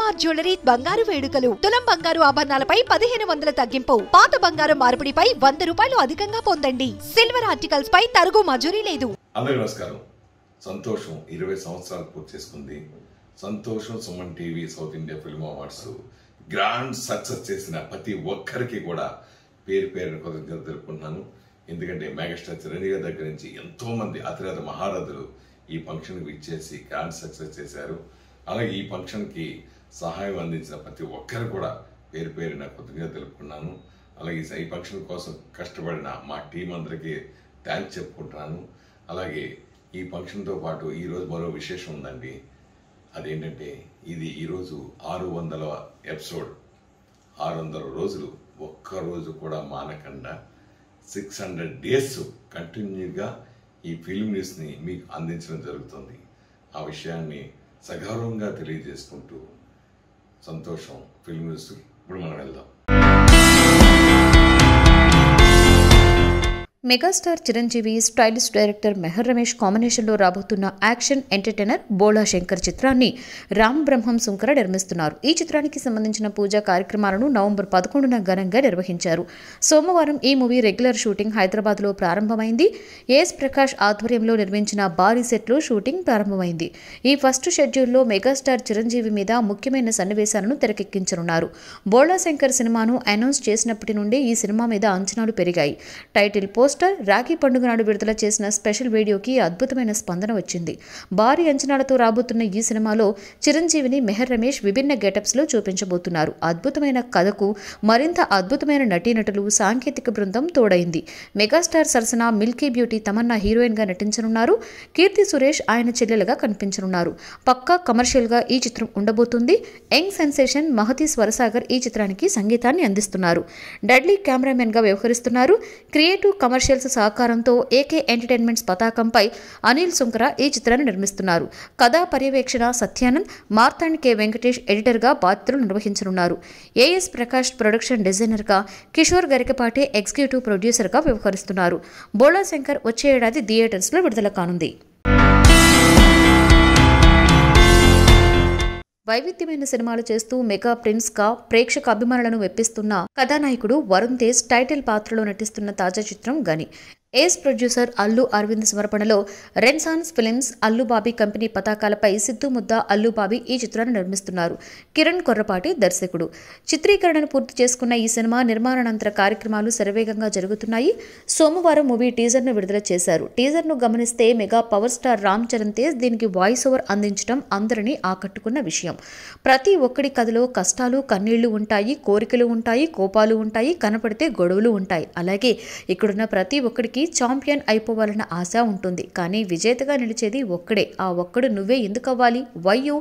MR jewellery బంగారు వేడుకలు తులం బంగారు ఆభరణాలపై పదిహేను వందల తగ్గింపు పాత బంగారు మార్పిడిపై వంద రూపాయలు అధికంగా పొందండి సిల్వర్ ఆర్టికల్స్ పై తరుగు మజూరీ లేదు అందరికీ నమస్కారం సంతోషం ఇరవై సంవత్సరాలు పూర్తి చేసుకుంది సంతోషం Suman TV South India film awards grand success చేసిన ప్రతి ఒక్కరికి కూడా పేరు పేరు కృతజ్ఞత తెలుపుకుంటున్నాను ఎందుకంటే మెగాస్టార్ చిరంజీవి గారి దగ్గర నుంచి ఎంతో మంది అతిరథ మహారథులు ఈ ఫంక్షన్కి ఇచ్చేసి గ్రాండ్ సక్సెస్ చేశారు అలాగే ఈ ఫంక్షన్కి సహాయం అందించిన ప్రతి ఒక్కరు కూడా పేరు పేరున కృతజ్ఞత తెలుపుకున్నాను అలాగే ఈ పక్షుల కోసం కష్టపడిన మా టీం అందరికీ థ్యాంక్స్ చెప్పుకుంటున్నాను అలాగే ఈ ఫంక్షన్తో పాటు ఈరోజు మరో విశేషం ఉందండి అదేంటంటే ఇది ఈరోజు ఆరు వందల ఎపిసోడ్ ఆరు వందల రోజులు ఒక్కరోజు కూడా మానకుండా సిక్స్ హండ్రెడ్ డేస్ కంటిన్యూగా ఈ ఫిల్మ్ న్యూస్ని మీకు అందించడం జరుగుతుంది ఆ విషయాన్ని సగౌరవంగా తెలియజేసుకుంటూ సంతోషం ఫిల్మ్ ఇండస్ట్రీ ఇప్పుడు మనం వెళ్దాం megastar Chiranjeevi stylish director Meher Ramesh కాంబినేషన్లో రాబోతున్న యాక్షన్ ఎంటర్టైనర్ బోలా శంకర్ చిత్రాన్ని రామ్ బ్రహ్మం సుంకర నిర్మిస్తున్నారు ఈ చిత్రానికి సంబంధించిన పూజా కార్యక్రమాలను నవంబర్ పదకొండున ఘనంగా నిర్వహించారు సోమవారం ఈ మూవీ రెగ్యులర్ షూటింగ్ హైదరాబాద్లో ప్రారంభమైంది ఏఎస్ ప్రకాష్ ఆధ్వర్యంలో నిర్మించిన భారీ సెట్లో షూటింగ్ ప్రారంభమైంది ఈ ఫస్ట్ షెడ్యూల్లో మెగాస్టార్ చిరంజీవి మీద ముఖ్యమైన సన్నివేశాలను తెరకెక్కించనున్నారు బోలా శంకర్ సినిమాను అనౌన్స్ చేసినప్పటి నుండి ఈ సినిమా మీద అంచనాలు పెరిగాయి టైటిల్ పోస్ట్ పోస్టర్ రాఖీ పండుగ నాడు విడుదల చేసిన స్పెషల్ వీడియోకి అద్భుతమైన స్పందన వచ్చింది భారీ అంచనాలతో రాబోతున్న ఈ సినిమాలో చిరంజీవిని మెహర్ రమేష్ విభిన్న గెటప్స్లో చూపించబోతున్నారు అద్భుతమైన కథకు మరింత అద్భుతమైన నటీనటులు సాంకేతిక బృందం తోడైంది మెగాస్టార్ సరసన మిల్కీ బ్యూటీ తమన్నా హీరోయిన్గా నటించనున్నారు కీర్తి సురేష్ ఆయన చెల్లెలుగా కనిపించనున్నారు పక్కా కమర్షియల్గా ఈ చిత్రం ఉండబోతుంది యంగ్ సెన్సేషన్ మహతి స్వరసాగర్ ఈ చిత్రానికి సంగీతాన్ని అందిస్తున్నారు కెమెరామెన్ కెమెరామెన్గా వ్యవహరిస్తున్నారు క్రియేటివ్ కమర్షియల్ కమర్షియల్స్ సహకారంతో ఏకే ఎంటర్టైన్మెంట్స్ పతాకంపై అనిల్ సుంకర ఈ చిత్రాన్ని నిర్మిస్తున్నారు కథా పర్యవేక్షణ సత్యానంద్ మార్తాండ్ కె వెంకటేష్ ఎడిటర్గా బాధ్యతలు నిర్వహించనున్నారు ఏఎస్ ప్రకాష్ ప్రొడక్షన్ డిజైనర్గా కిషోర్ గరికపాటి ఎగ్జిక్యూటివ్ ప్రొడ్యూసర్గా వ్యవహరిస్తున్నారు బోళా శంకర్ వచ్చే ఏడాది థియేటర్స్లో విడుదల కానుంది వైవిధ్యమైన సినిమాలు చేస్తూ మెగా ప్రిన్స్ గా ప్రేక్షక అభిమానులను మెప్పిస్తున్న కథానాయకుడు వరుణ్ తేజ్ టైటిల్ పాత్రలో నటిస్తున్న తాజా చిత్రం గని ఏస్ ప్రొడ్యూసర్ అల్లు అరవింద్ సమర్పణలో రెన్సాన్స్ ఫిలిమ్స్ అల్లుబాబీ కంపెనీ పతాకాలపై సిద్ధు ముద్ద అల్లుబాబీ ఈ చిత్రాన్ని నిర్మిస్తున్నారు కిరణ్ కొర్రపాటి దర్శకుడు చిత్రీకరణను పూర్తి చేసుకున్న ఈ సినిమా నిర్మాణానంతర కార్యక్రమాలు శరవేగంగా జరుగుతున్నాయి సోమవారం మూవీ టీజర్ను విడుదల చేశారు టీజర్ను గమనిస్తే mega power star Ram Charan Tej దీనికి వాయిస్ ఓవర్ అందించడం అందరినీ ఆకట్టుకున్న విషయం ప్రతి ఒక్కడి కథలో కష్టాలు కన్నీళ్లు ఉంటాయి కోరికలు ఉంటాయి కోపాలు ఉంటాయి కనపడితే గొడవలు ఉంటాయి అలాగే ఇక్కడున్న ప్రతి ఒక్కడికి అందరికీ ఛాంపియన్ అయిపోవాలన్న ఆశ ఉంటుంది కానీ విజేతగా నిలిచేది ఒక్కడే ఆ ఒక్కడు నువ్వే ఎందుకు అవ్వాలి వయ్యు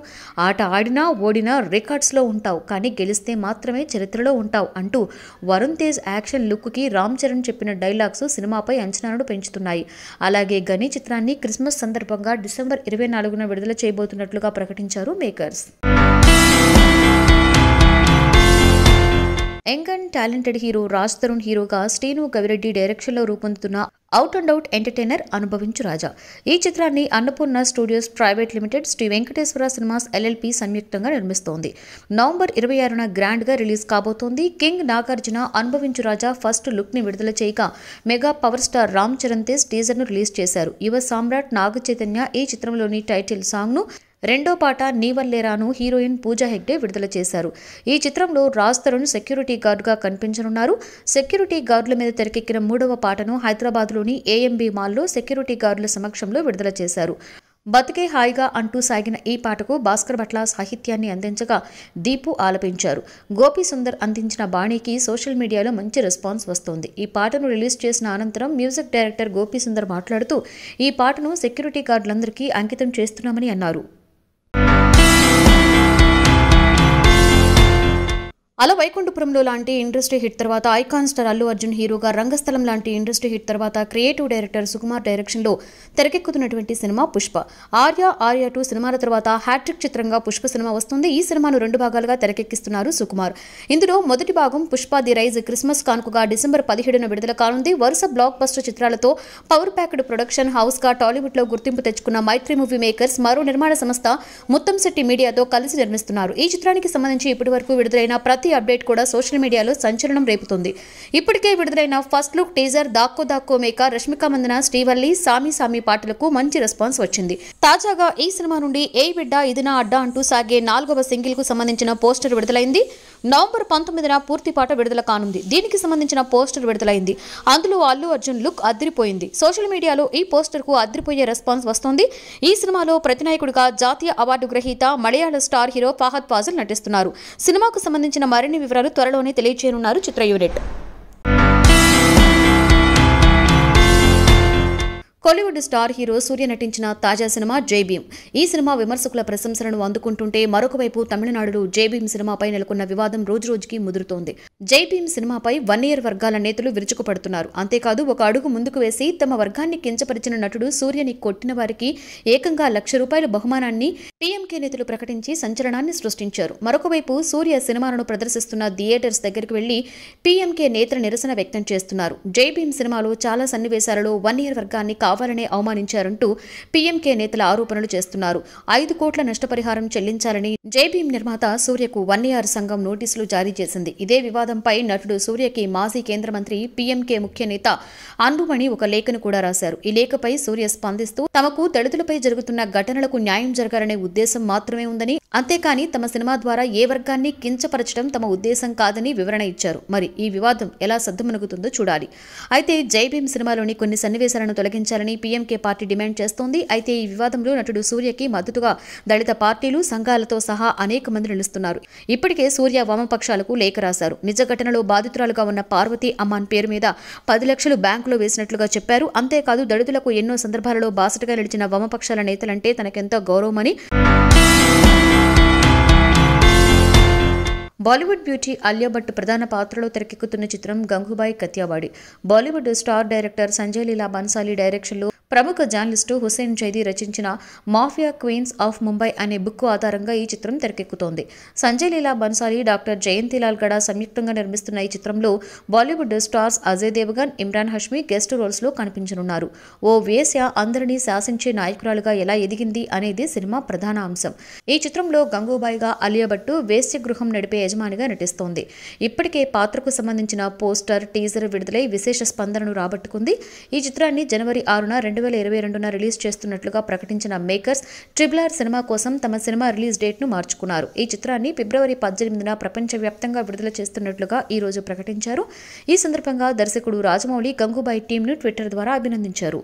ఆట ఆడినా ఓడినా రికార్డ్స్లో ఉంటావు కానీ గెలిస్తే మాత్రమే చరిత్రలో ఉంటావు అంటూ వరుణ్ తేజ్ యాక్షన్ లుక్కి రామ్ చరణ్ చెప్పిన డైలాగ్స్ సినిమాపై అంచనాలను పెంచుతున్నాయి అలాగే గని చిత్రాన్ని క్రిస్మస్ సందర్భంగా డిసెంబర్ ఇరవై నాలుగున విడుదల చేయబోతున్నట్లుగా ప్రకటించారు makers young and talented hero Raj Tarun హీరోగా శ్రీను కవిరెడ్డి డైరెక్షన్లో రూపొందుతున్న అవుట్ అండ్ అవుట్ ఎంటర్టైనర్ అనుభవించు రాజా ఈ చిత్రాన్ని Annapurna studios private limited Sri Venkateswara cinemas LLP సంయుక్తంగా నిర్మిస్తోంది నవంబర్ ఇరవై ఆరున గ్రాండ్గా రిలీజ్ కాబోతోంది కింగ్ నాగార్జున అనుభవించు రాజా ఫస్ట్ లుక్ని విడుదల చేయక mega power star Ram Charan Tej టీజర్ను రిలీజ్ చేశారు యువ సామ్రాట్ నాగ చైతన్య ఈ చిత్రంలోని టైటిల్ సాంగ్ను రెండో పాట నీవల్లేరాను హీరోయిన్ పూజా హెగ్డే విడుదల చేశారు ఈ చిత్రంలో రాజ్ తరుణ్ సెక్యూరిటీ గార్డుగా కనిపించనున్నారు సెక్యూరిటీ గార్డుల మీద తెరకెక్కిన మూడవ పాటను హైదరాబాద్లోని ఏఎంబీ మాల్లో సెక్యూరిటీ గార్డుల సమక్షంలో విడుదల చేశారు బతికే హాయిగా అంటూ సాగిన ఈ పాటకు భాస్కర్ భట్ల సాహిత్యాన్ని అందించగా దీపు ఆలపించారు గోపి సుందర్ అందించిన బాణీకి సోషల్ మీడియాలో మంచి రెస్పాన్స్ వస్తోంది ఈ పాటను రిలీజ్ చేసిన అనంతరం మ్యూజిక్ డైరెక్టర్ గోపి సుందర్ మాట్లాడుతూ ఈ పాటను సెక్యూరిటీ గార్డులందరికీ అంకితం చేస్తున్నామని అన్నారు అలా వైకుంఠపురంలో లాంటి ఇండస్ట్రీ హిట్ తర్వాత ఐకాన్ స్టార్ అల్లు అర్జున్ హీరోగా రంగస్థలం లాంటి ఇండస్ట్రీ హిట్ తర్వాత క్రియేటివ్ డైరెక్టర్ సుకుమార్ లో తెరకెక్కుతున్నటువంటి సినిమా పుష్ప ఆర్య ఆర్య టూ సినిమాల తర్వాత హ్యాట్రిక్ చిత్రంగా పుష్ప సినిమా వస్తుంది ఈ సినిమాను రెండు భాగాలుగా తెరకెక్కిస్తున్నారు సుకుమార్ ఇందులో మొదటి భాగం పుష్ప ది రైజ్ క్రిస్మస్ కానుకగా డిసెంబర్ పదిహేడున విడుదల కానుంది వరుస బ్లాక్ బస్టర్ చిత్రాలతో పవర్ ప్యాక్డ్ ప్రొడక్షన్ హౌస్గా లో గుర్తింపు తెచ్చుకున్న మైత్రి మూవీ మేకర్స్ మరో నిర్మాణ సంస్థ ముత్తంశెట్టి మీడియాతో కలిసి నిర్మిస్తున్నారు ఈ చిత్రానికి సంబంధించి ఇప్పటివరకు విడుదలైన ప్రతి ప్రతి అప్డేట్ కూడా సోషల్ మీడియాలో సంచలనం రేపుతుంది ఇప్పటికే విడుదలైన ఫస్ట్ లుక్ టీజర్ దాక్కో దాక్కో మేక రష్మిక మందన శ్రీవల్లి సామి సామి పాటలకు మంచి రెస్పాన్స్ వచ్చింది తాజాగా ఈ సినిమా నుండి ఏ బిడ్డ ఇదినా అడ్డా అంటూ సాగే నాలుగవ సింగిల్ కు సంబంధించిన పోస్టర్ విడుదలైంది నవంబర్ పంతొమ్మిదిన పూర్తి పాట విడుదల కానుంది దీనికి సంబంధించిన పోస్టర్ విడుదలైంది అందులో అల్లు అర్జున్ లుక్ అదిరిపోయింది సోషల్ మీడియాలో ఈ పోస్టర్కు అదిరిపోయే రెస్పాన్స్ వస్తోంది ఈ సినిమాలో ప్రతినాయకుడిగా జాతీయ అవార్డు గ్రహీత మలయాళ స్టార్ హీరో ఫాహద్ ఫాజల్ నటిస్తున్నారు సినిమాకు సంబంధించిన మరిన్ని వివరాలు త్వరలోనే తెలియచేయనున్నారు చిత్ర unit Kollywood star hero Suriya నటించిన తాజా సినిమా జైభీమ్ ఈ సినిమా విమర్శకుల ప్రశంసలను అందుకుంటుంటే మరొకవైపు తమిళనాడులో జైభీమ్ సినిమాపై నెలకొన్న వివాదం రోజురోజుకి ముదురుతోంది జైభీమ్ సినిమాపై వన్ ఇయర్ వర్గాల నేతలు విరుచుకుపడుతున్నారు అంతేకాదు ఒక అడుగు ముందుకు వేసి తమ వర్గాన్ని కించపరిచిన నటుడు సూర్యని కొట్టిన వారికి ఏకంగా లక్ష రూపాయల బహుమానాన్ని టీఎంకే నేతలు ప్రకటించి సంచలనాన్ని సృష్టించారు మరొకవైపు సూర్య సినిమాలను ప్రదర్శిస్తున్న థియేటర్స్ దగ్గరికి వెళ్లి పీఎంకే నేతల నిరసన వ్యక్తం చేస్తున్నారు జైభీమ్ సినిమాలో చాలా సన్నివేశాలలో వన్ ఇయర్ వర్గాన్ని కావాలనే అవమానించారంటూ పీఎంకే నేతల ఆరోపణలు చేస్తున్నారు ఐదు కోట్ల నష్టపరిహారం చెల్లించాలని జేబీఎం నిర్మాత సూర్యకు వన్ ఇయర్ సంఘం నోటీసులు జారీ చేసింది ఇదే వివాదంపై నటుడు సూర్యకి మాజీ కేంద్ర మంత్రి పీఎంకే ముఖ్య నేత అన్బుమణి ఒక లేఖను కూడా రాశారు ఈ లేఖపై సూర్య స్పందిస్తూ తమకు దళితులపై జరుగుతున్న ఘటనలకు న్యాయం జరగాలనే ఉద్దేశం మాత్రమే ఉందని అంతేకాని తమ సినిమా ద్వారా ఏ వర్గాన్ని కించపరచడం తమ ఉద్దేశం కాదని వివరణ ఇచ్చారు మరి ఈ వివాదం ఎలా సద్దుమనుగుతుందో చూడాలి అయితే జై సినిమాలోని కొన్ని సన్నివేశాలను తొలగించాలని ప్రకటించాలని పీఎంకే పార్టీ డిమాండ్ చేస్తోంది అయితే ఈ వివాదంలో నటుడు సూర్యకి మద్దతుగా దళిత పార్టీలు సంఘాలతో సహా అనేక మంది నిలుస్తున్నారు ఇప్పటికే సూర్య వామపక్షాలకు లేఖ రాశారు నిజ ఘటనలో బాధితురాలుగా ఉన్న పార్వతి అమ్మాన్ పేరు మీద పది లక్షలు బ్యాంకులో వేసినట్లుగా చెప్పారు అంతేకాదు దళితులకు ఎన్నో సందర్భాలలో బాసటగా నిలిచిన వామపక్షాల నేతలంటే తనకెంతో గౌరవమని బాలీవుడ్ బ్యూటీ అలియా భట్ ప్రధాన పాత్రలో తెరకెక్కుతున్న చిత్రం Gangubai Kathiawadi Bollywood star director Sanjay Leela Bhansali డైరెక్షన్లో ప్రముఖ జర్నలిస్టు హుసేన్ జైదీ రచించిన మాఫియా క్వీన్స్ ఆఫ్ ముంబై అనే బుక్ ఆధారంగా ఈ చిత్రం తెరకెక్కుతోంది సంజయ్ లీలా బన్సాలి డాక్టర్ జయంతిలాల్ గడ సంయుక్తంగా నిర్మిస్తున్న ఈ చిత్రంలో Bollywood stars Ajay Devgn Emraan Hashmi guest రోల్స్లో కనిపించనున్నారు ఓ వేశ్య అందరినీ శాసించే నాయకురాలుగా ఎలా ఎదిగింది అనేది సినిమా ప్రధాన అంశం ఈ చిత్రంలో గంగూబాయిగా అలియా భట్టు వేశ్య గృహం నడిపే యజమానిగా నటిస్తోంది ఇప్పటికే పాత్రకు సంబంధించిన పోస్టర్ టీజర్ విడుదలై విశేష స్పందనను రాబట్టుకుంది ఈ చిత్రాన్ని జనవరి ఆరున రెండు రెండు వేల ఇరవై రెండున రిలీజ్ చేస్తున్నట్లుగా ప్రకటించిన మేకర్స్ ట్రిబుల్ ఆర్ సినిమా కోసం తమ సినిమా రిలీజ్ డేట్ను మార్చుకున్నారు ఈ చిత్రాన్ని ఫిబ్రవరి పద్దెనిమిదిన ప్రపంచవ్యాప్తంగా విడుదల చేస్తున్నట్లుగా ఈ రోజు ప్రకటించారు ఈ సందర్భంగా దర్శకుడు రాజమౌళి గంగూబాయి టీంను ట్విట్టర్ ద్వారా అభినందించారు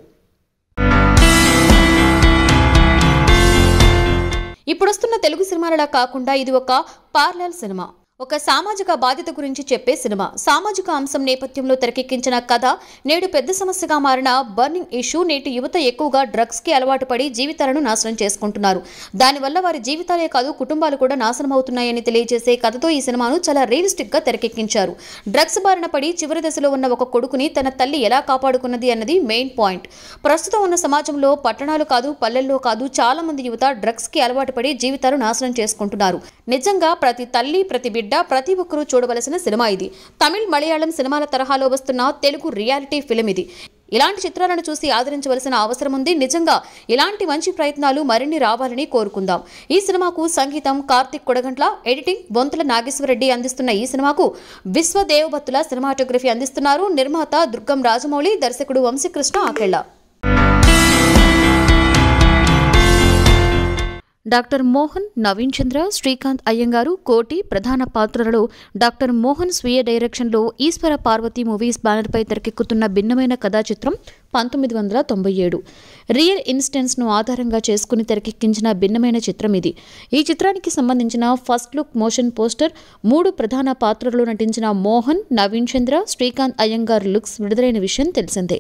ఇప్పుడొస్తున్న తెలుగు సినిమాలలా కాకుండా ఇది ఒక పార్లల్ సినిమా ఒక సామాజిక బాధ్యత గురించి చెప్పే సినిమా సామాజిక అంశం నేపథ్యంలో తెరకెక్కించిన కథ నేడు పెద్ద సమస్యగా మారిన బర్నింగ్ ఇష్యూ నేటి యువత ఎక్కువగా డ్రగ్స్కి అలవాటు పడి జీవితాలను నాశనం చేసుకుంటున్నారు దానివల్ల వారి జీవితాలే కాదు కుటుంబాలు కూడా నాశనం అవుతున్నాయని తెలియజేసే కథతో ఈ సినిమాను చాలా గా తెరకెక్కించారు డ్రగ్స్ బారిన పడి చివరి దశలో ఉన్న ఒక కొడుకుని తన తల్లి ఎలా కాపాడుకున్నది అన్నది మెయిన్ పాయింట్ ప్రస్తుతం ఉన్న సమాజంలో పట్టణాలు కాదు పల్లెల్లో కాదు చాలా మంది యువత డ్రగ్స్కి అలవాటు పడి జీవితాలు నాశనం చేసుకుంటున్నారు నిజంగా ప్రతి తల్లి ప్రతి బిడ్డ ప్రతి ఒక్కరూ చూడవలసిన సినిమా ఇది తమిళ్ మలయాళం సినిమాల తరహాలో వస్తున్న తెలుగు రియాలిటీ ఫిలిం ఇది ఇలాంటి చిత్రాలను చూసి ఆదరించవలసిన అవసరం ఉంది నిజంగా ఇలాంటి మంచి ప్రయత్నాలు మరిన్ని రావాలని కోరుకుందాం ఈ సినిమాకు సంగీతం కార్తిక్ కొడగంట్ల ఎడిటింగ్ బొంతుల నాగేశ్వరరెడ్డి అందిస్తున్న ఈ సినిమాకు విశ్వదేవభత్తుల సినిమాటోగ్రఫీ అందిస్తున్నారు నిర్మాత దుర్గం రాజమౌళి దర్శకుడు వంశీకృష్ణ ఆకెళ్ళ డాక్టర్ మోహన్ నవీన్ చంద్ర శ్రీకాంత్ అయ్యంగారు కోటి ప్రధాన పాత్రలలో డాక్టర్ మోహన్ స్వీయ డైరెక్షన్లో ఈశ్వర పార్వతి మూవీస్ బ్యానర్పై తెరకెక్కుతున్న భిన్నమైన కథా చిత్రం పంతొమ్మిది వందల తొంభై ఏడు రియల్ ఇన్స్టెన్స్ను ఆధారంగా చేసుకుని తెరకెక్కించిన భిన్నమైన చిత్రం ఇది ఈ చిత్రానికి సంబంధించిన ఫస్ట్ లుక్ మోషన్ పోస్టర్ మూడు ప్రధాన పాత్రల్లో నటించిన మోహన్ నవీన్ చంద్ర శ్రీకాంత్ అయ్యంగార్ లుక్స్ విడుదలైన విషయం తెలిసిందే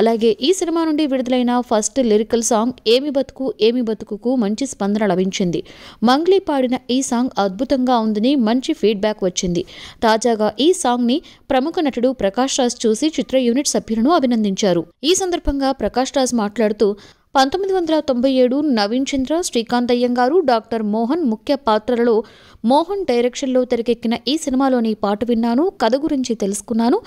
అలాగే ఈ సినిమా నుండి విడుదలైన ఫస్ట్ లిరికల్ సాంగ్ ఏమి బతుకు ఏమి బతుకుకు మంచి స్పందన స్పందన లభించింది మంగ్లీ పాడిన ఈ సాంగ్ అద్భుతంగా ఉందని మంచి ఫీడ్బ్యాక్ వచ్చింది తాజాగా ఈ సాంగ్ ని ప్రముఖ నటుడు ప్రకాష్ రాజ్ చూసి చిత్ర యూనిట్ సభ్యులను అభినందించారు ఈ సందర్భంగా ప్రకాష్ రాజ్ మాట్లాడుతూ పంతొమ్మిది వందల తొంభై ఏడు నవీన్ చంద్ర శ్రీకాంత్ అయ్యంగారు డాక్టర్ మోహన్ ముఖ్య పాత్రలలో మోహన్ డైరెక్షన్లో తెరకెక్కిన ఈ సినిమాలోని పాట విన్నాను కథ గురించి తెలుసుకున్నాను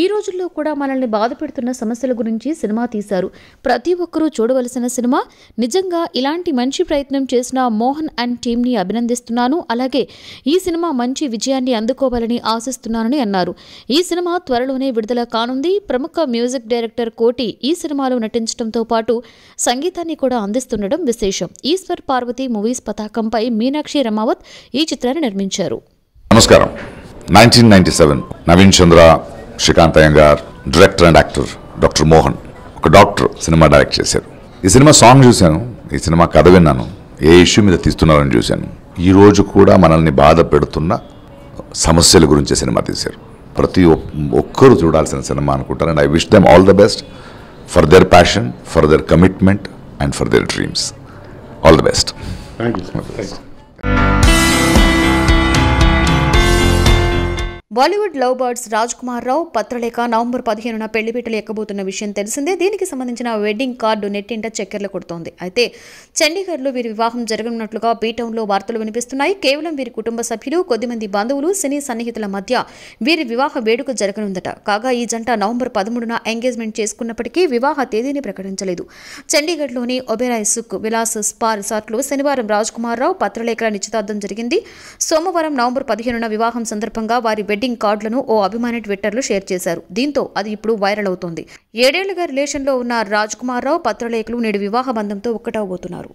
ఈ రోజుల్లో కూడా మనల్ని బాధ పెడుతున్న సమస్యల గురించి సినిమా తీశారు ప్రతి ఒక్కరూ చూడవలసిన సినిమా నిజంగా ఇలాంటి మంచి ప్రయత్నం చేసిన మోహన్ అండ్ టీంని అభినందిస్తున్నాను అలాగే ఈ సినిమా మంచి విజయాన్ని అందుకోవాలని ఆశిస్తున్నానని అన్నారు ఈ సినిమా త్వరలోనే విడుదల కానుంది ప్రముఖ మ్యూజిక్ డైరెక్టర్ కోటి ఈ సినిమాలో నటించడంతో పాటు సంగీతాన్ని కూడా అందిస్తుండడం విశేషం ఈశ్వర్ పార్వతి మూవీస్ పతాకంపై మీనాక్షి రమావత్ ఈ చిత్రాన్ని నిర్మించారు నమస్కారం nineteen ninety seven Naveen Chandra Srikanth Iyengar director and actor doctor Mohan ఒక డాక్టర్ సినిమా డైరెక్ట్ చేశారు ఈ సినిమా సాంగ్ చూశాను ఈ సినిమా కథ విన్నాను ఏ ఇష్యూ మీద తీస్తున్నారని చూశాను ఈ రోజు కూడా మనల్ని బాధ పెడుతున్న సమస్యల గురించి సినిమా తీశారు ప్రతి ఒక్కరూ చూడాల్సిన సినిమా అనుకుంటారు and I wish them all the best for their passion for their commitment and for their dreams all the best thank you Bollywood love birds Raj Kumar Rao Patralekha November పదిహేనున పెళ్లిపీటలు ఎక్కబోతున్న విషయం తెలిసిందే దీనికి సంబంధించిన వెడ్డింగ్ కార్డు నెట్టింట చక్కెర్లు కొడుతోంది అయితే చండీగఢ్లో వీరి వివాహం జరగనున్నట్లుగా బీటౌన్లో వార్తలు వినిపిస్తున్నాయి కేవలం వీరి కుటుంబ సభ్యులు కొద్దిమంది బంధువులు సినీ సన్నిహితుల మధ్య వీరి వివాహ వేడుక జరగనుందట కాగా ఈ జంట నవంబర్ పదమూడున ఎంగేజ్మెంట్ చేసుకున్నప్పటికీ వివాహ తేదీని ప్రకటించలేదు చండీగఢ్లోని ఒబెరాయ్ సుక్ విలాస్ స్పా రిసార్ట్లో శనివారం రాజ్ కుమార్ రావు పత్రలేఖల నిశ్చితార్థం జరిగింది సోమవారం నవంబర్ పదిహేనున వివాహం సందర్భంగా వారి వెడ్డింగ్ కార్డులను ఓ అభిమాని ట్విట్టర్లో షేర్ చేశారు దీంతో అది ఇప్పుడు వైరల్ అవుతోంది ఏడేళ్లుగా రిలేషన్లో ఉన్న రాజ్ కుమార్ రావు పత్రలేఖలు నేడు వివాహ బంధంతో ఒక్కటవబోతున్నారు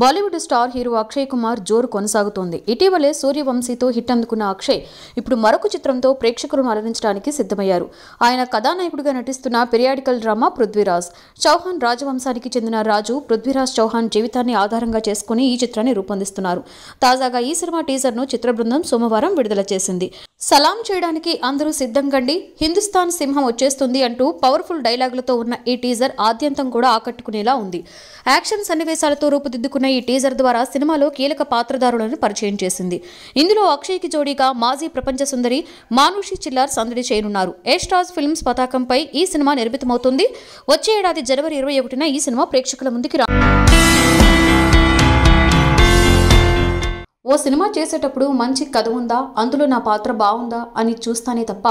Bollywood star hero Akshay Kumar జోరు కొనసాగుతోంది ఇటీవలే సూర్యవంశీతో హిట్ అందుకున్న అక్షయ్ ఇప్పుడు మరొక చిత్రంతో ప్రేక్షకులను అలరించడానికి సిద్ధమయ్యారు ఆయన కథానాయకుడిగా నటిస్తున్న పెరియాడికల్ డ్రామా పృథ్వీరాజ్ చౌహాన్ రాజవంశానికి చెందిన రాజు పృథ్వీరాజ్ చౌహాన్ జీవితాన్ని ఆధారంగా చేసుకుని ఈ చిత్రాన్ని రూపొందిస్తున్నారు తాజాగా ఈ సినిమా ను చిత్ర బృందం సోమవారం విడుదల చేసింది సలాం చేయడానికి అందరూ సిద్ధంగండి హిందుస్థాన్ సింహం వచ్చేస్తుంది అంటూ పవర్ఫుల్ డైలాగులతో ఉన్న ఈ టీజర్ ఆద్యంతం కూడా ఆకట్టుకునేలా ఉంది యాక్షన్ సన్నివేశాలతో రూపుదిద్దుకున్న తీసుకున్న ఈ టీజర్ ద్వారా సినిమాలో కీలక పాత్రదారులను పరిచయం చేసింది ఇందులో అక్షయ్కి జోడీగా మాజీ ప్రపంచ సుందరి మానుషి చిల్లార్ సందడి చేయనున్నారు రాజ్ ఫిల్మ్స్ పతాకంపై ఈ సినిమా నిర్మితమవుతుంది వచ్చే ఏడాది జనవరి ఇరవై ఒకటిన ఈ సినిమా ప్రేక్షకుల ముందుకి రా ఓ సినిమా చేసేటప్పుడు మంచి కథ ఉందా అందులో నా పాత్ర బాగుందా అని చూస్తానే తప్ప